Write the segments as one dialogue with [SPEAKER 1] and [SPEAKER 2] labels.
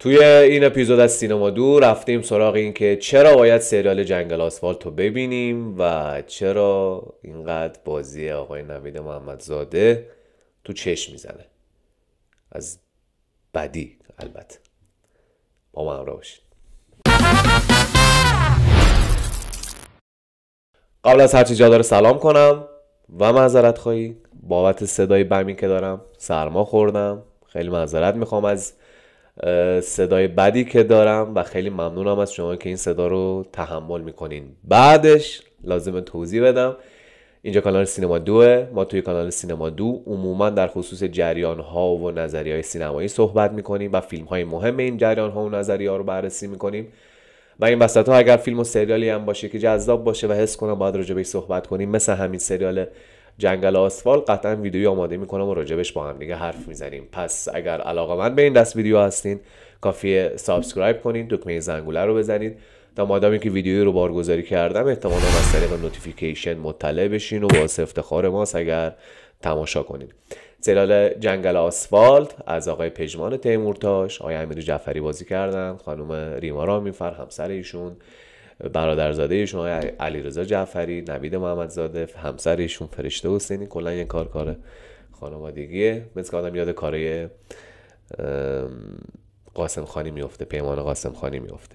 [SPEAKER 1] توی این اپیزود از سینما دو رفتیم سراغ این که چرا باید سریال جنگل آسفالت رو ببینیم و چرا اینقدر بازی آقای نوید محمدزاده تو چشم میزنه از بدی البته با من همراه باشید قبل از هرچی جا داره سلام کنم و معذرت خواهی بابت صدای بمی که دارم سرما خوردم خیلی معذرت میخوام از صدای بدی که دارم و خیلی ممنونم از شما که این صدا رو تحمل میکنین بعدش لازم توضیح بدم اینجا کانال سینما دوه ما توی کانال سینما دو عموما در خصوص جریان ها و نظری های سینمایی صحبت میکنیم و فیلم های مهم این جریان ها و نظری ها رو بررسی میکنیم و این وسط ها اگر فیلم و سریالی هم باشه که جذاب باشه و حس کنم باید راجع صحبت کنیم مثل همین سریال جنگل آسفال قطعا ویدیوی آماده میکنم و راجبش با هم دیگه حرف میزنیم پس اگر علاقه من به این دست ویدیو هستین کافیه سابسکرایب کنین دکمه زنگوله رو بزنید تا مادامی که ویدیوی رو بارگذاری کردم احتمالا از طریق نوتیفیکیشن مطلع بشین و با افتخار ماست اگر تماشا کنید سلال جنگل آسفالت از آقای پژمان تیمورتاش آقای امیر جعفری بازی کردن خانم ریما رامینفر همسر ایشون برادرزاده شما رضا جعفری نوید محمدزاده همسر ایشون فرشته حسینی کلا یه کار کار خانوادگیه مثل آدم یاد کارای قاسم خانی میفته پیمان قاسم خانی میفته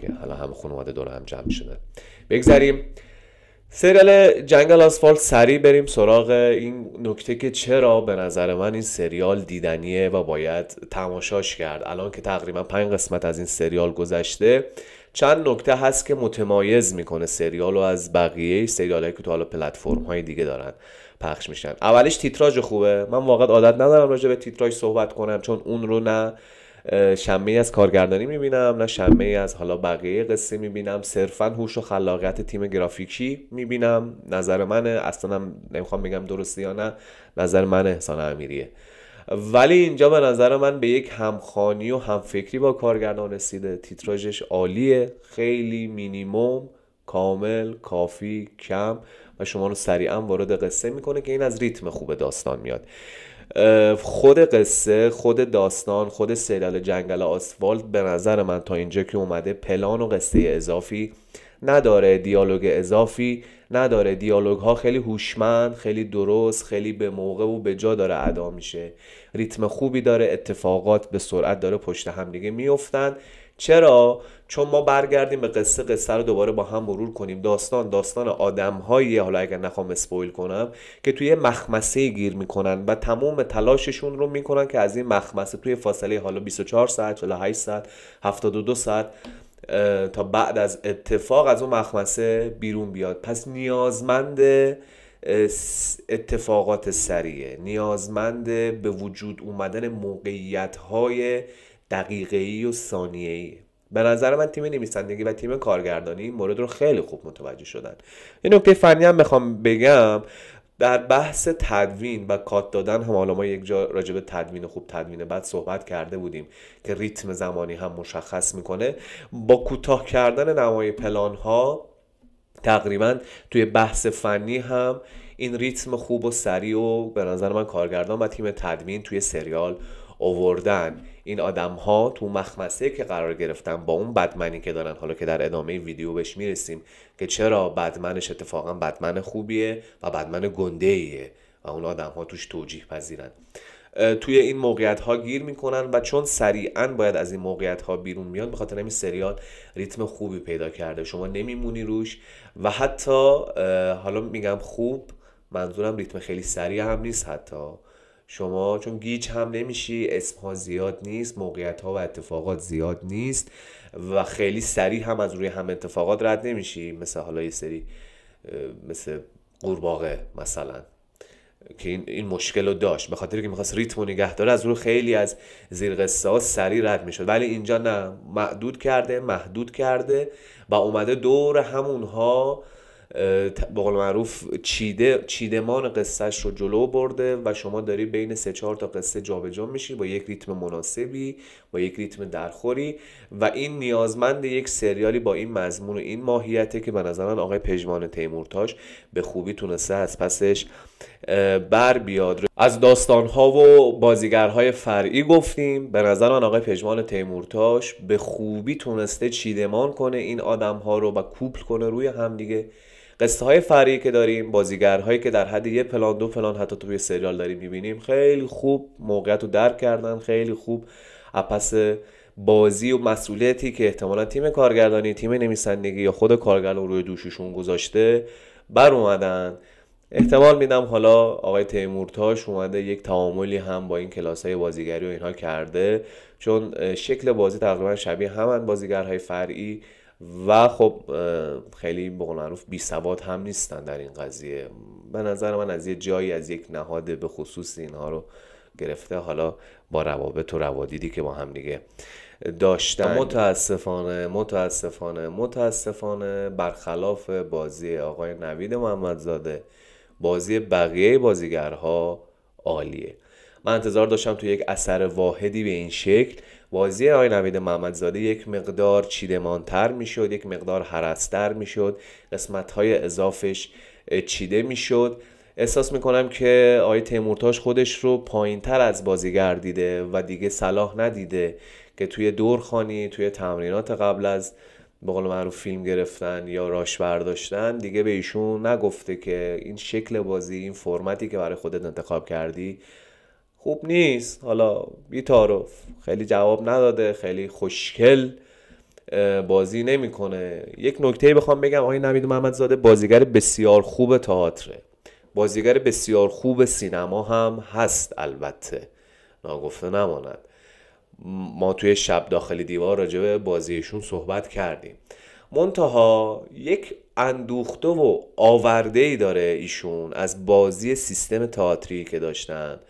[SPEAKER 1] که حالا هم خانواده دور هم جمع شده بگذاریم سریال جنگل آسفالت سریع بریم سراغ این نکته که چرا به نظر من این سریال دیدنیه و باید تماشاش کرد الان که تقریبا پنج قسمت از این سریال گذشته چند نکته هست که متمایز میکنه سریال رو از بقیه سریالایی که تو حالا پلتفرم های دیگه دارن پخش میشن اولش تیتراژ خوبه من واقعا عادت ندارم راجع به تیتراژ صحبت کنم چون اون رو نه شمه از کارگردانی میبینم نه شمه از حالا بقیه قصه میبینم صرفا هوش و خلاقیت تیم گرافیکی میبینم نظر منه اصلا نمیخوام بگم درسته یا نه نظر من احسان امیریه ولی اینجا به نظر من به یک همخانی و همفکری با کارگردان رسیده تیتراژش عالیه خیلی مینیموم کامل کافی کم و شما رو سریعا وارد قصه میکنه که این از ریتم خوب داستان میاد خود قصه خود داستان خود سریال جنگل آسفالت به نظر من تا اینجا که اومده پلان و قصه اضافی نداره دیالوگ اضافی نداره دیالوگ ها خیلی هوشمند خیلی درست خیلی به موقع و به جا داره ادا میشه ریتم خوبی داره اتفاقات به سرعت داره پشت هم دیگه میفتن چرا چون ما برگردیم به قصه قصه رو دوباره با هم مرور کنیم داستان داستان آدمهایی حالا اگر نخوام اسپویل کنم که توی مخمسه گیر میکنن و تمام تلاششون رو میکنن که از این مخمسه توی فاصله حالا 24 ساعت 48 ساعت 72 ساعت تا بعد از اتفاق از اون مخمسه بیرون بیاد پس نیازمند اتفاقات سریه، نیازمند به وجود اومدن موقعیت های دقیقه ای و ثانیه ای به نظر من تیم نویسندگی و تیم کارگردانی این مورد رو خیلی خوب متوجه شدن یه نکته فنی هم میخوام بگم در بحث تدوین و کات دادن هم حالا ما یک جا راجع به تدوین خوب تدوین بعد صحبت کرده بودیم که ریتم زمانی هم مشخص میکنه با کوتاه کردن نمای پلان ها تقریبا توی بحث فنی هم این ریتم خوب و سریع و به نظر من کارگردان و تیم تدوین توی سریال اووردن این آدم ها تو مخمسه که قرار گرفتن با اون بدمنی که دارن حالا که در ادامه ویدیو بهش میرسیم که چرا بدمنش اتفاقا بدمن خوبیه و بدمن گنده و اون آدم ها توش توجیه پذیرن توی این موقعیت ها گیر میکنن و چون سریعا باید از این موقعیت ها بیرون میان به خاطر همین سریال ریتم خوبی پیدا کرده شما نمیمونی روش و حتی حالا میگم خوب منظورم ریتم خیلی سریع هم نیست حتی شما چون گیج هم نمیشی اسم ها زیاد نیست موقعیت ها و اتفاقات زیاد نیست و خیلی سریع هم از روی هم اتفاقات رد نمیشی مثل حالا یه سری مثل قورباغه مثلا که این, این مشکل رو داشت به خاطر که میخواست ریتم نگه داره از روی خیلی از زیر ها سریع رد میشد ولی اینجا نه معدود کرده محدود کرده و اومده دور همونها به قول معروف چیده چیدمان قصهش رو جلو برده و شما داری بین سه چهار تا قصه جابجا میشی با یک ریتم مناسبی با یک ریتم درخوری و این نیازمند یک سریالی با این مضمون و این ماهیته که به نظر من آقای پژمان تیمورتاش به خوبی تونسته از پسش بر بیاد از داستانها و بازیگرهای فرعی گفتیم به نظر من آقای پژمان تیمورتاش به خوبی تونسته چیدمان کنه این آدمها رو و کوپل کنه روی همدیگه قصه های فرعی که داریم بازیگرهایی که در حد یه پلان دو پلان حتی توی سریال داریم میبینیم خیلی خوب موقعیت رو درک کردن خیلی خوب اپس بازی و مسئولیتی که احتمالا تیم کارگردانی تیم نویسندگی یا خود کارگردان روی دوششون گذاشته بر اومدن احتمال میدم حالا آقای تیمورتاش اومده یک تعاملی هم با این کلاس های بازیگری و اینها کرده چون شکل بازی تقریبا شبیه همان بازیگرهای فرعی و خب خیلی به قول معروف بی سواد هم نیستن در این قضیه به نظر من از یه جایی از یک نهاد به خصوص اینها رو گرفته حالا با روابط و روادیدی که با هم دیگه داشتن متاسفانه متاسفانه متاسفانه برخلاف بازی آقای نوید محمدزاده بازی بقیه بازیگرها عالیه من انتظار داشتم تو یک اثر واحدی به این شکل بازی آقای نوید محمدزاده یک مقدار چیدمانتر میشد یک مقدار حرستر میشد قسمت های اضافش چیده میشد احساس میکنم که آقای تیمورتاش خودش رو پایین تر از بازیگر دیده و دیگه صلاح ندیده که توی دورخانی توی تمرینات قبل از به قول معروف فیلم گرفتن یا راش برداشتن دیگه به ایشون نگفته که این شکل بازی این فرمتی که برای خودت انتخاب کردی خوب نیست حالا بی خیلی جواب نداده خیلی خوشکل بازی نمیکنه یک نکته بخوام بگم آقای نوید محمدزاده بازیگر بسیار خوب تئاتره بازیگر بسیار خوب سینما هم هست البته ناگفته نماند ما توی شب داخل دیوار راجع به بازیشون صحبت کردیم منتها یک اندوخته و آورده ای داره ایشون از بازی سیستم تئاتری که داشتن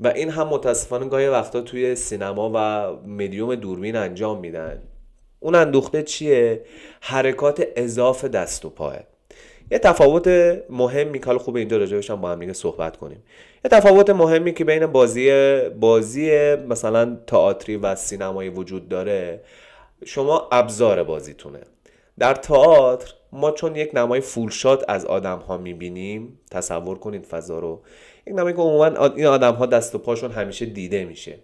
[SPEAKER 1] و این هم متاسفانه گاهی وقتا توی سینما و مدیوم دوربین انجام میدن اون اندوخته چیه حرکات اضاف دست و پاه یه تفاوت مهمی که خوب اینجا راجبش هم با هم دیگه صحبت کنیم یه تفاوت مهمی که بین بازی بازی مثلا تئاتری و سینمایی وجود داره شما ابزار بازیتونه در تئاتر ما چون یک نمای فولشات از آدم ها میبینیم تصور کنید فضا رو یک نمای که عموما این آدم ها دست و پاشون همیشه دیده میشه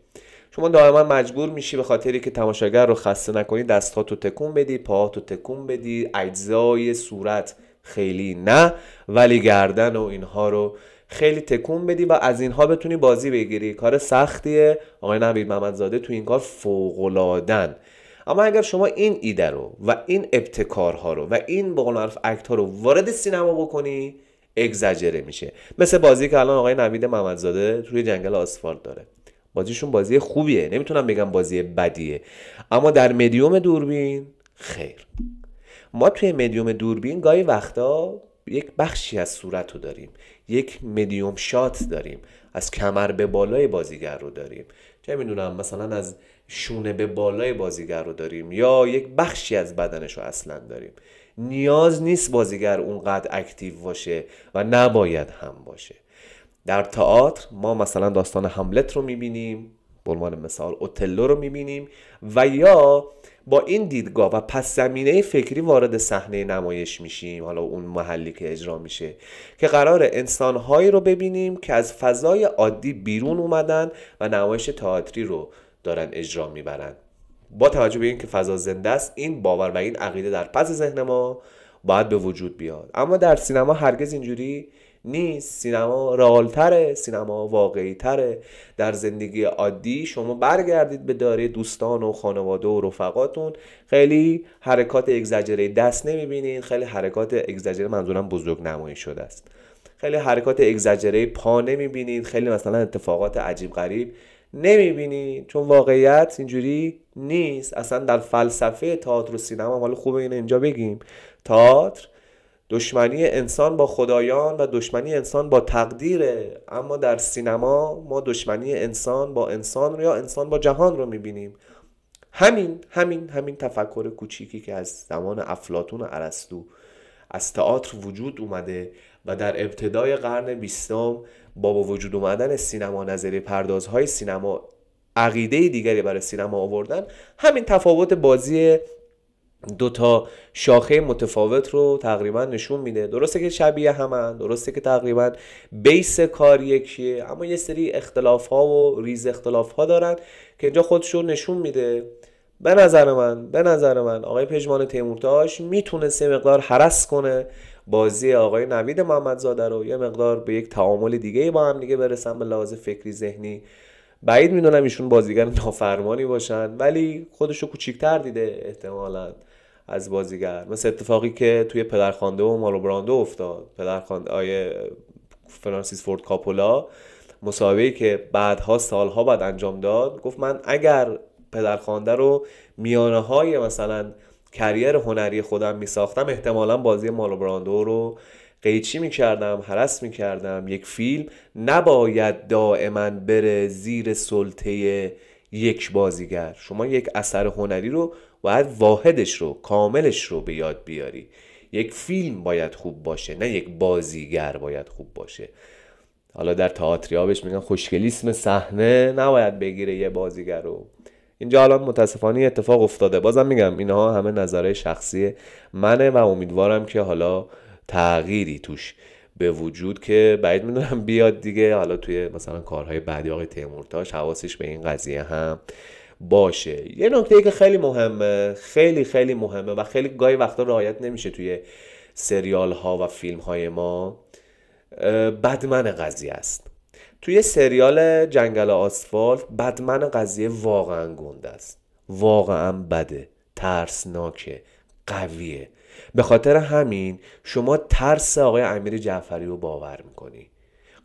[SPEAKER 1] شما دائما مجبور میشی به خاطری که تماشاگر رو خسته نکنی دست تو تکون بدی پا تو تکون بدی اجزای صورت خیلی نه ولی گردن و اینها رو خیلی تکون بدی و از اینها بتونی بازی بگیری کار سختیه آقای نوید محمدزاده تو این کار فوقلادن اما اگر شما این ایده رو و این ابتکارها رو و این به قول معروف اکت ها رو وارد سینما بکنی اگزاجره میشه مثل بازی که الان آقای نوید محمدزاده توی جنگل آسفالت داره بازیشون بازی خوبیه نمیتونم بگم بازی بدیه اما در مدیوم دوربین خیر ما توی مدیوم دوربین گاهی وقتا یک بخشی از صورت رو داریم یک مدیوم شات داریم از کمر به بالای بازیگر رو داریم چه میدونم مثلا از شونه به بالای بازیگر رو داریم یا یک بخشی از بدنش رو اصلا داریم نیاز نیست بازیگر اونقدر اکتیو باشه و نباید هم باشه در تئاتر ما مثلا داستان هملت رو میبینیم به عنوان مثال اوتلو رو میبینیم و یا با این دیدگاه و پس زمینه فکری وارد صحنه نمایش میشیم حالا اون محلی که اجرا میشه که قرار انسانهایی رو ببینیم که از فضای عادی بیرون اومدن و نمایش تئاتری رو دارن اجرا میبرن با توجه به اینکه فضا زنده است این باور و این عقیده در پس ذهن ما باید به وجود بیاد اما در سینما هرگز اینجوری نیست سینما رالتره سینما واقعی تره در زندگی عادی شما برگردید به داره دوستان و خانواده و رفقاتون خیلی حرکات اگزاجره دست نمیبینید خیلی حرکات اگزاجره منظورم بزرگ نمایی شده است خیلی حرکات اگزاجره پا نمیبینید خیلی مثلا اتفاقات عجیب غریب نمیبینی چون واقعیت اینجوری نیست اصلا در فلسفه تئاتر و سینما حالا خوب این اینجا بگیم تئاتر دشمنی انسان با خدایان و دشمنی انسان با تقدیره اما در سینما ما دشمنی انسان با انسان رو یا انسان با جهان رو میبینیم همین همین همین تفکر کوچیکی که از زمان افلاطون و ارسطو از تئاتر وجود اومده و در ابتدای قرن بیستم با وجود اومدن سینما نظری پردازهای سینما عقیده دیگری برای سینما آوردن همین تفاوت بازی دو تا شاخه متفاوت رو تقریبا نشون میده درسته که شبیه همن درسته که تقریبا بیس کار یکیه اما یه سری اختلاف ها و ریز اختلاف ها دارن که اینجا خودشون نشون میده به نظر من به نظر من آقای پژمان تیمورتاش میتونه سه مقدار حرس کنه بازی آقای نوید محمدزاده رو یه مقدار به یک تعامل دیگه با هم دیگه برسن به لحاظ فکری ذهنی بعید میدونم ایشون بازیگر نافرمانی باشن ولی خودشو کوچیکتر دیده احتمالا از بازیگر مثل اتفاقی که توی پدرخوانده و مالو براندو افتاد پدرخوانده آیه فرانسیس فورد کاپولا مسابقه که بعدها سالها بعد انجام داد گفت من اگر پدرخوانده رو میانه های مثلا کریر هنری خودم ساختم احتمالا بازی مالو براندو رو قیچی میکردم حرس میکردم یک فیلم نباید دائما بره زیر سلطه یک بازیگر شما یک اثر هنری رو باید واحدش رو کاملش رو به یاد بیاری یک فیلم باید خوب باشه نه یک بازیگر باید خوب باشه حالا در بهش میگن خوشگلیسم صحنه نباید بگیره یه بازیگر رو اینجا الان متاسفانه اتفاق افتاده بازم میگم اینها همه نظرهای شخصی منه و امیدوارم که حالا تغییری توش به وجود که بعید میدونم بیاد دیگه حالا توی مثلا کارهای بعدی آقای تیمورتاش حواسش به این قضیه هم باشه یه نکته ای که خیلی مهمه خیلی خیلی مهمه و خیلی گاهی وقتا رعایت نمیشه توی سریال ها و فیلم های ما بدمن قضیه است توی سریال جنگل آسفالت بدمن قضیه واقعا گنده است واقعا بده ترسناکه قویه به خاطر همین شما ترس آقای امیر جعفری رو باور میکنی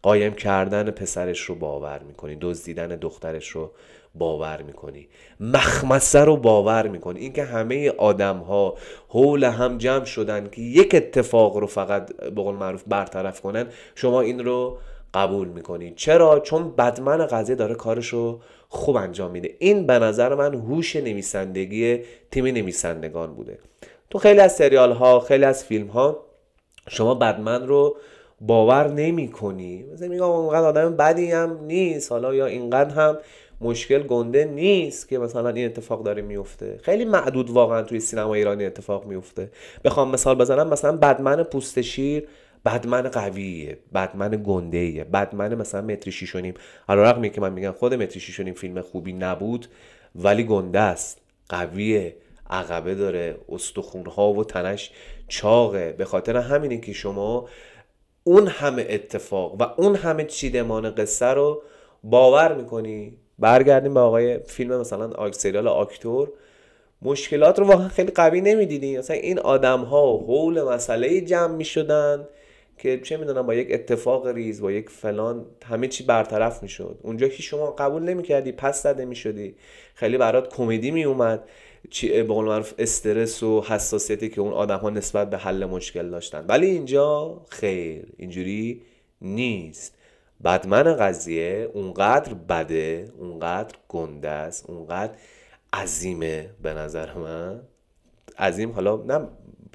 [SPEAKER 1] قایم کردن پسرش رو باور میکنی دزدیدن دخترش رو باور میکنی مخمسه رو باور میکنی اینکه همه آدم ها حول هم جمع شدن که یک اتفاق رو فقط به قول معروف برطرف کنن شما این رو قبول میکنی چرا چون بدمن قضیه داره کارش رو خوب انجام میده این به نظر من هوش نویسندگی تیم نویسندگان بوده تو خیلی از سریال ها خیلی از فیلم ها شما بدمن رو باور نمی کنی مثلا میگم اونقدر آدم بدی هم نیست حالا یا اینقدر هم مشکل گنده نیست که مثلا این اتفاق داره میفته خیلی معدود واقعا توی سینما ایرانی اتفاق میفته بخوام مثال بزنم مثلا بدمن پوست شیر بدمن قویه بدمن گنده ایه بدمن مثلا متری شیش نیم رقمی که من میگم خود متری شیش نیم فیلم خوبی نبود ولی گنده است قویه عقبه داره استخونها و تنش چاقه به خاطر همینه که شما اون همه اتفاق و اون همه چیدمان قصه رو باور میکنی برگردیم به آقای فیلم مثلا سریال آکتور مشکلات رو واقعا خیلی قوی نمیدیدیم مثلا این آدم ها حول مسئله جمع میشدن که چه میدونم با یک اتفاق ریز با یک فلان همه چی برطرف میشد اونجا که شما قبول نمیکردی پس زده میشدی خیلی برات کمدی میومد چی به قول معروف استرس و حساسیتی که اون آدم ها نسبت به حل مشکل داشتن ولی اینجا خیر اینجوری نیست بدمن قضیه اونقدر بده اونقدر گنده است اونقدر عظیمه به نظر من عظیم حالا نه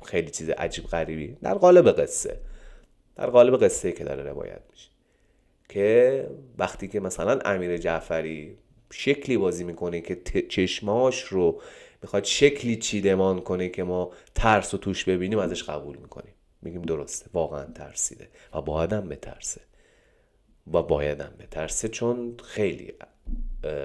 [SPEAKER 1] خیلی چیز عجیب غریبی در قالب قصه در قالب قصه که داره روایت میشه که وقتی که مثلا امیر جعفری شکلی بازی میکنه که چشماش رو میخواد شکلی چیدمان کنه که ما ترس و توش ببینیم ازش قبول میکنیم میگیم درسته واقعا ترسیده و بایدم بترسه و بایدم بترسه چون خیلی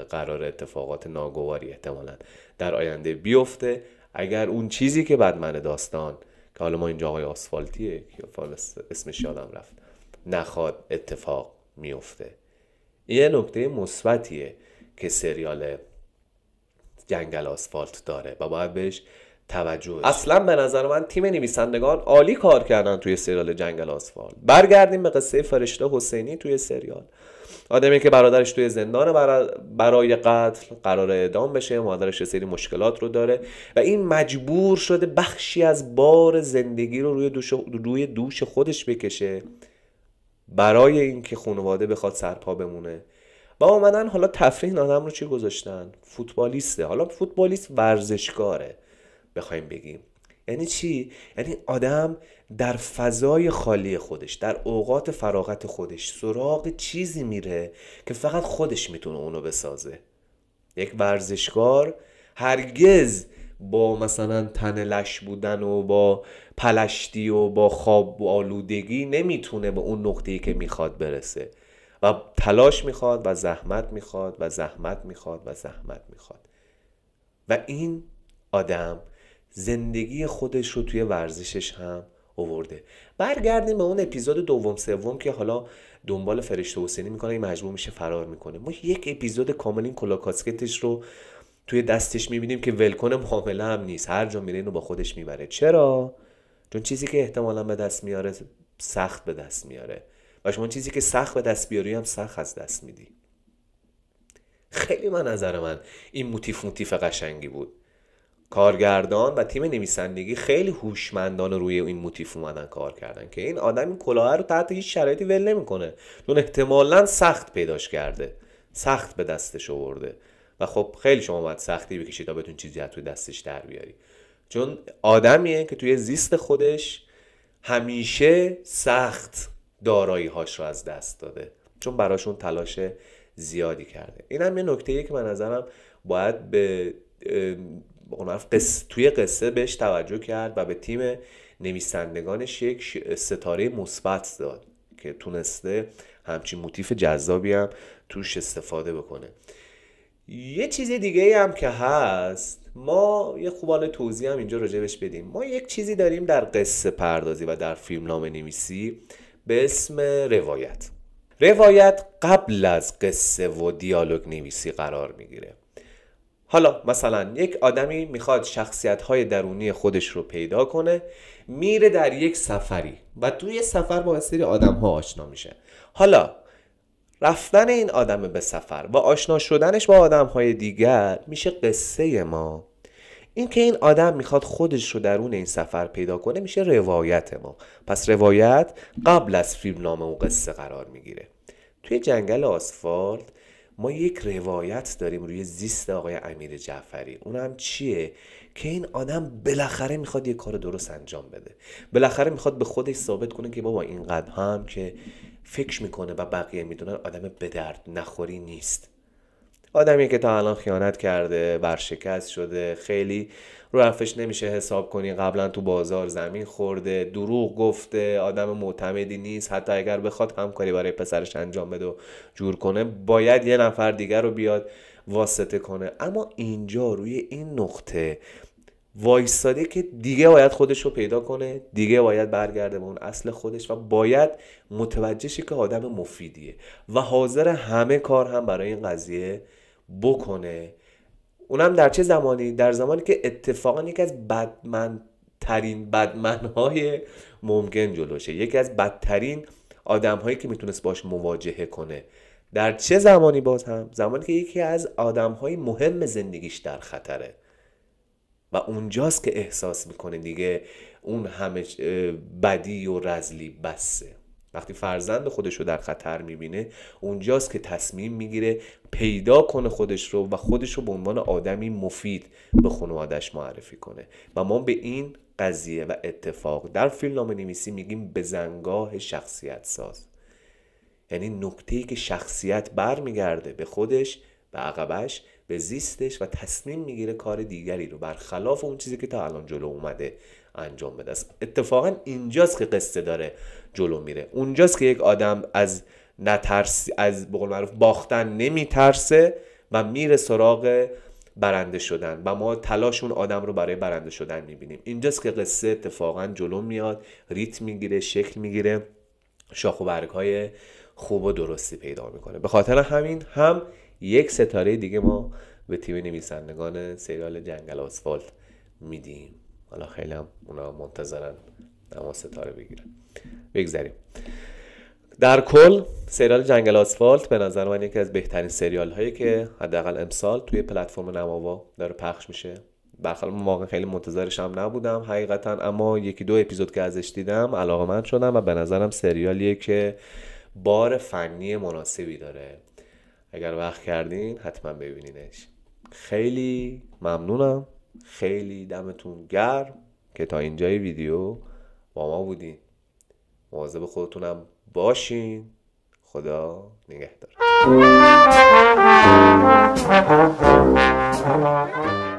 [SPEAKER 1] قرار اتفاقات ناگواری احتمالا در آینده بیفته اگر اون چیزی که بدمن داستان که حالا ما اینجا آقای آسفالتیه اسمش یادم رفت نخواد اتفاق میفته یه نکته مثبتیه که سریال جنگل آسفالت داره و باید بهش توجه اصلا به نظر من تیم نویسندگان عالی کار کردن توی سریال جنگل آسفالت برگردیم به قصه فرشته حسینی توی سریال آدمی که برادرش توی زندان برای قتل قرار اعدام بشه مادرش یه سری مشکلات رو داره و این مجبور شده بخشی از بار زندگی رو روی دوش, روی دوش خودش بکشه برای اینکه خانواده بخواد سرپا بمونه و آمدن حالا تفریح آدم رو چی گذاشتن فوتبالیسته حالا فوتبالیست ورزشکاره بخوایم بگیم یعنی چی یعنی آدم در فضای خالی خودش در اوقات فراغت خودش سراغ چیزی میره که فقط خودش میتونه اونو بسازه یک ورزشکار هرگز با مثلا تن لش بودن و با پلشتی و با خواب و آلودگی نمیتونه به اون ای که میخواد برسه و تلاش میخواد و زحمت میخواد و زحمت میخواد و زحمت میخواد و این آدم زندگی خودش رو توی ورزشش هم اوورده برگردیم به اون اپیزود دوم سوم که حالا دنبال فرشته حسینی میکنه این مجبور میشه فرار میکنه ما یک اپیزود کامل این کلاکاسکتش رو توی دستش میبینیم که ولکن معامله هم نیست هر جا میره اینو با خودش میبره چرا چون چیزی که احتمالا به دست میاره سخت به دست میاره و شما چیزی که سخت به دست بیاری هم سخت از دست میدی خیلی من نظر من این موتیف موتیف قشنگی بود کارگردان و تیم نویسندگی خیلی هوشمندانه روی این موتیف اومدن کار کردن که این آدم این کلاه رو تحت هیچ شرایطی ول نمیکنه چون احتمالا سخت پیداش کرده سخت به دستش آورده و خب خیلی شما باید سختی بکشید تا بتون چیزی از توی دستش در بیاری چون آدمیه که توی زیست خودش همیشه سخت دارایی هاش رو از دست داده چون براشون تلاش زیادی کرده این هم یه نکته که من نظرم باید به قصه توی قصه بهش توجه کرد و به تیم نویسندگانش یک ستاره مثبت داد که تونسته همچین موتیف جذابی هم توش استفاده بکنه یه چیز دیگه هم که هست ما یه خوبانه توضیح هم اینجا راجبش بدیم ما یک چیزی داریم در قصه پردازی و در فیلم نام نویسی به اسم روایت روایت قبل از قصه و دیالوگ نویسی قرار میگیره حالا مثلا یک آدمی میخواد شخصیت های درونی خودش رو پیدا کنه میره در یک سفری و توی سفر با سری آدم ها آشنا میشه حالا رفتن این آدم به سفر و آشنا شدنش با آدم های دیگر میشه قصه ما اینکه این آدم میخواد خودش رو درون این سفر پیدا کنه میشه روایت ما پس روایت قبل از فیلم نام و قصه قرار میگیره توی جنگل آسفالت ما یک روایت داریم روی زیست آقای امیر جعفری اونم چیه که این آدم بالاخره میخواد یه کار درست انجام بده بالاخره میخواد به خودش ثابت کنه که بابا اینقدر هم که فکر میکنه و بقیه میدونن آدم به درد نخوری نیست آدمی که تا الان خیانت کرده برشکست شده خیلی رو رفش نمیشه حساب کنی قبلا تو بازار زمین خورده دروغ گفته آدم معتمدی نیست حتی اگر بخواد همکاری برای پسرش انجام بده و جور کنه باید یه نفر دیگر رو بیاد واسطه کنه اما اینجا روی این نقطه وایستاده که دیگه باید خودش رو پیدا کنه دیگه باید برگرده به اون اصل خودش و باید متوجه که آدم مفیدیه و حاضر همه کار هم برای این قضیه بکنه اونم در چه زمانی در زمانی که اتفاقا یکی از بدمن ترین بدمن های ممکن جلوشه یکی از بدترین آدم هایی که میتونست باش مواجهه کنه در چه زمانی باز هم زمانی که یکی از آدم های مهم زندگیش در خطره و اونجاست که احساس میکنه دیگه اون همه بدی و رزلی بسه وقتی فرزند خودش رو در خطر میبینه اونجاست که تصمیم میگیره پیدا کنه خودش رو و خودش رو به عنوان آدمی مفید به خانوادش معرفی کنه و ما به این قضیه و اتفاق در فیلم نام نویسی میگیم زنگاه شخصیت ساز یعنی نقطه‌ای که شخصیت برمیگرده به خودش و عقبش به زیستش و تصمیم میگیره کار دیگری رو برخلاف اون چیزی که تا الان جلو اومده انجام بده است اتفاقا اینجاست که قصه داره جلو میره اونجاست که یک آدم از نترس از بقول معروف باختن نمیترسه و میره سراغ برنده شدن و ما تلاش اون آدم رو برای برنده شدن میبینیم اینجاست که قصه اتفاقا جلو میاد ریتم میگیره شکل میگیره شاخ و برگ های خوب و درستی پیدا میکنه به خاطر همین هم یک ستاره دیگه ما به تیم نویسندگان سریال جنگل آسفالت میدیم حالا خیلی هم اونا منتظرن اما ستاره بگیرن بگذاریم در کل سریال جنگل آسفالت به نظر من یکی از بهترین سریال هایی که حداقل امسال توی پلتفرم نماوا داره پخش میشه برخلاف واقعا خیلی منتظرش هم نبودم حقیقتا اما یکی دو اپیزود که ازش دیدم من شدم و به نظرم سریالیه که بار فنی مناسبی داره اگر وقت کردین حتما ببینینش خیلی ممنونم خیلی دمتون گرم که تا اینجای ویدیو با ما بودین مواظب خودتونم باشین خدا نگهدار